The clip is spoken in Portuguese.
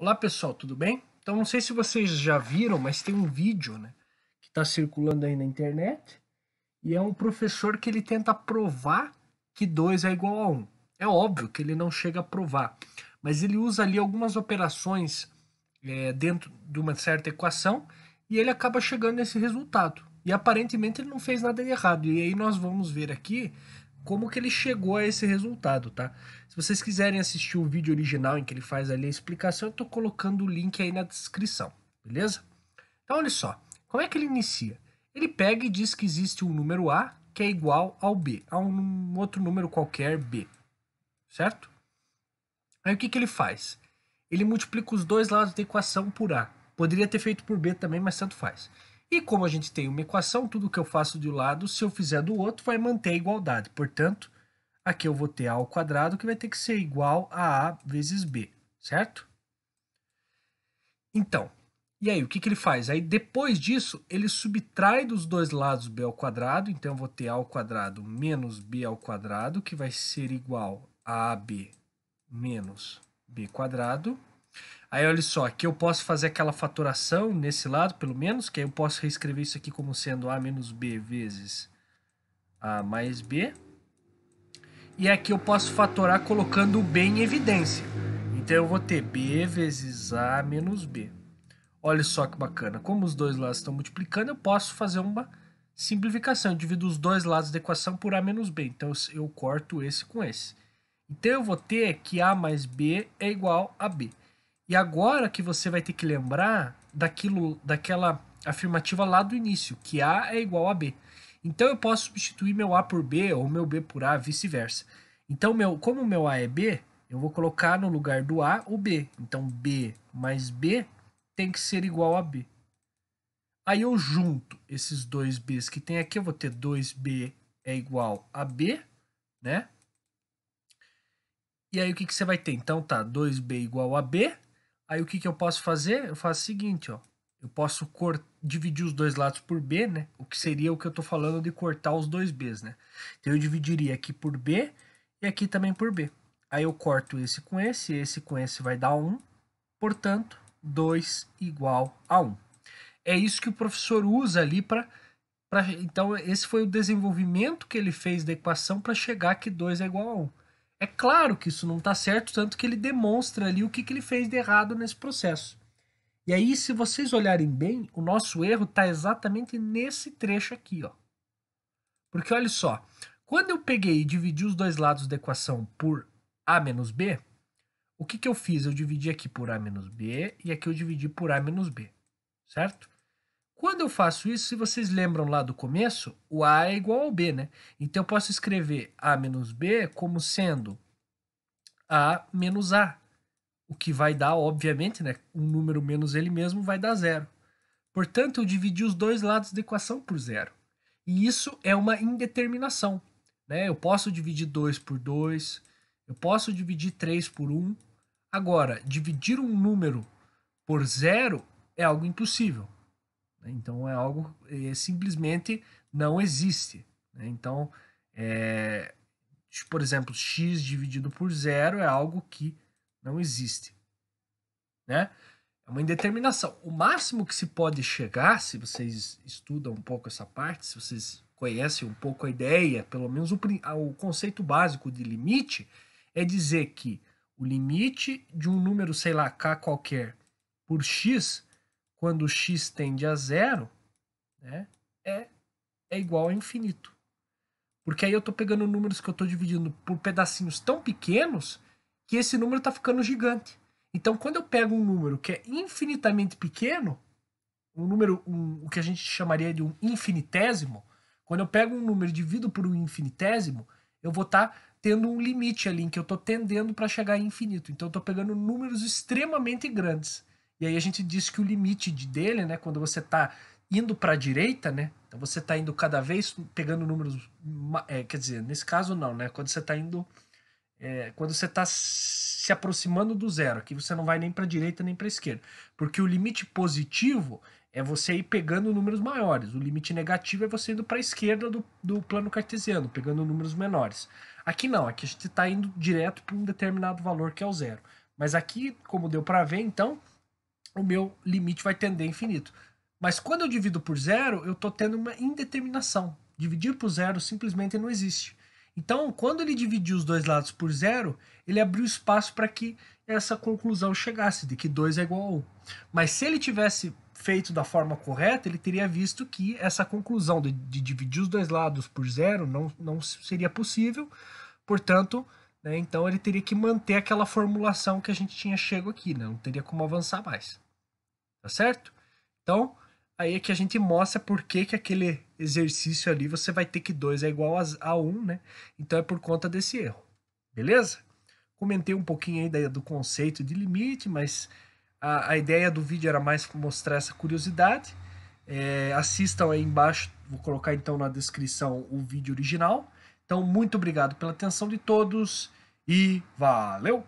Olá pessoal, tudo bem? Então não sei se vocês já viram, mas tem um vídeo né, que está circulando aí na internet e é um professor que ele tenta provar que 2 é igual a 1. Um. É óbvio que ele não chega a provar, mas ele usa ali algumas operações é, dentro de uma certa equação e ele acaba chegando nesse resultado. E aparentemente ele não fez nada de errado. E aí nós vamos ver aqui como que ele chegou a esse resultado, tá? Se vocês quiserem assistir o vídeo original em que ele faz ali a explicação, eu tô colocando o link aí na descrição, beleza? Então olha só, como é que ele inicia? Ele pega e diz que existe um número A que é igual ao B, a um outro número qualquer B, certo? Aí o que, que ele faz? Ele multiplica os dois lados da equação por A. Poderia ter feito por B também, mas tanto faz. E como a gente tem uma equação, tudo que eu faço de um lado, se eu fizer do outro, vai manter a igualdade. Portanto, aqui eu vou ter A ao quadrado, que vai ter que ser igual a A vezes B, certo? Então, e aí, o que, que ele faz? Aí, depois disso, ele subtrai dos dois lados B ao quadrado, então eu vou ter A ao quadrado menos B ao quadrado, que vai ser igual a AB menos B quadrado Aí olha só, aqui eu posso fazer aquela fatoração nesse lado, pelo menos, que aí eu posso reescrever isso aqui como sendo A menos B vezes A mais B. E aqui eu posso fatorar colocando o B em evidência. Então eu vou ter B vezes A menos B. Olha só que bacana. Como os dois lados estão multiplicando, eu posso fazer uma simplificação. Eu divido os dois lados da equação por A menos B. Então eu corto esse com esse. Então eu vou ter que A mais B é igual a B. E agora que você vai ter que lembrar daquilo, daquela afirmativa lá do início, que A é igual a B. Então eu posso substituir meu A por B ou meu B por A, vice-versa. Então, meu, como meu A é B, eu vou colocar no lugar do A o B. Então, B mais B tem que ser igual a B. Aí eu junto esses dois Bs que tem aqui, eu vou ter 2B é igual a B, né? E aí o que, que você vai ter? Então tá, 2B igual a B, Aí o que, que eu posso fazer? Eu faço o seguinte, ó. Eu posso dividir os dois lados por B, né? O que seria o que eu estou falando de cortar os dois Bs, né? Então eu dividiria aqui por B e aqui também por B. Aí eu corto esse com esse, esse com esse vai dar 1. Portanto, 2 igual a 1. É isso que o professor usa ali para... Pra... Então, esse foi o desenvolvimento que ele fez da equação para chegar que 2 é igual a 1. É claro que isso não está certo, tanto que ele demonstra ali o que, que ele fez de errado nesse processo. E aí, se vocês olharem bem, o nosso erro está exatamente nesse trecho aqui. Ó. Porque olha só, quando eu peguei e dividi os dois lados da equação por A menos B, o que, que eu fiz? Eu dividi aqui por A menos B e aqui eu dividi por A menos B, certo? Quando eu faço isso, se vocês lembram lá do começo, o A é igual ao B, né? Então eu posso escrever A menos B como sendo A menos A, o que vai dar, obviamente, né? Um número menos ele mesmo vai dar zero. Portanto, eu dividi os dois lados da equação por zero. E isso é uma indeterminação. Né? Eu posso dividir 2 por 2, eu posso dividir 3 por 1. Um. Agora, dividir um número por zero é algo impossível. Né? Então é algo que é simplesmente não existe. Né? Então, é, por exemplo, x dividido por zero é algo que não existe. Né? É uma indeterminação. O máximo que se pode chegar, se vocês estudam um pouco essa parte, se vocês conhecem um pouco a ideia, pelo menos o, o conceito básico de limite, é dizer que o limite de um número, sei lá, k qualquer, por x quando x tende a zero, né, é, é igual a infinito. Porque aí eu estou pegando números que eu estou dividindo por pedacinhos tão pequenos que esse número está ficando gigante. Então, quando eu pego um número que é infinitamente pequeno, um número, um, o que a gente chamaria de um infinitésimo, quando eu pego um número e divido por um infinitésimo, eu vou estar tá tendo um limite ali em que eu estou tendendo para chegar a infinito. Então, eu estou pegando números extremamente grandes. E aí a gente diz que o limite dele, né, quando você está indo para a direita, né, então você está indo cada vez pegando números, é, quer dizer, nesse caso não, né, quando você está indo, é, quando você está se aproximando do zero, aqui você não vai nem para a direita nem para a esquerda, porque o limite positivo é você ir pegando números maiores, o limite negativo é você indo para a esquerda do, do plano cartesiano, pegando números menores. Aqui não, aqui a gente está indo direto para um determinado valor que é o zero. Mas aqui, como deu para ver, então, o meu limite vai tender a infinito. Mas quando eu divido por zero, eu estou tendo uma indeterminação. Dividir por zero simplesmente não existe. Então, quando ele dividiu os dois lados por zero, ele abriu espaço para que essa conclusão chegasse, de que 2 é igual a 1. Um. Mas se ele tivesse feito da forma correta, ele teria visto que essa conclusão de, de dividir os dois lados por zero não, não seria possível. Portanto, né? Então ele teria que manter aquela formulação que a gente tinha chego aqui, né? não teria como avançar mais. Tá certo? Então, aí é que a gente mostra por que, que aquele exercício ali você vai ter que 2 é igual a, 1, um, né? Então é por conta desse erro. Beleza? Comentei um pouquinho aí do conceito de limite, mas a, a ideia do vídeo era mais mostrar essa curiosidade. É, assistam aí embaixo, vou colocar então na descrição o vídeo original. Então, muito obrigado pela atenção de todos e valeu!